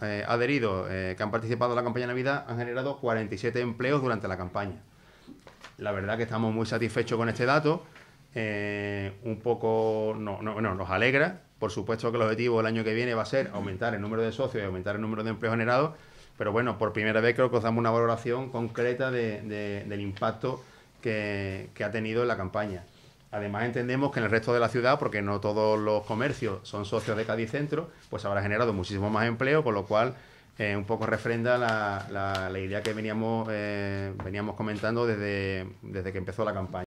Eh, adheridos, eh, que han participado en la campaña Navidad, han generado 47 empleos durante la campaña. La verdad que estamos muy satisfechos con este dato. Eh, un poco no, no, nos alegra. Por supuesto que el objetivo del año que viene va a ser aumentar el número de socios y aumentar el número de empleos generados, pero bueno, por primera vez creo que os damos una valoración concreta del impacto que, que ha tenido en la campaña. Además entendemos que en el resto de la ciudad, porque no todos los comercios son socios de Cádiz Centro, pues habrá generado muchísimo más empleo, con lo cual eh, un poco refrenda la, idea que veníamos, eh, veníamos comentando desde que empezó la campaña.